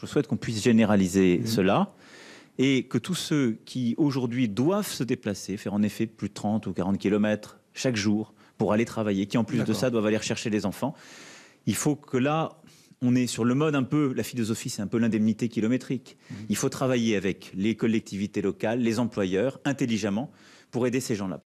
Je souhaite qu'on puisse généraliser mhm. cela et que tous ceux qui aujourd'hui doivent se déplacer, faire en effet plus de 30 ou 40 km chaque jour pour aller travailler, qui en plus de ça doivent aller chercher les enfants, il faut que là, on est sur le mode un peu, la philosophie, c'est un peu l'indemnité kilométrique. Mhm. Il faut travailler avec les collectivités locales, les employeurs, intelligemment, pour aider ces gens-là.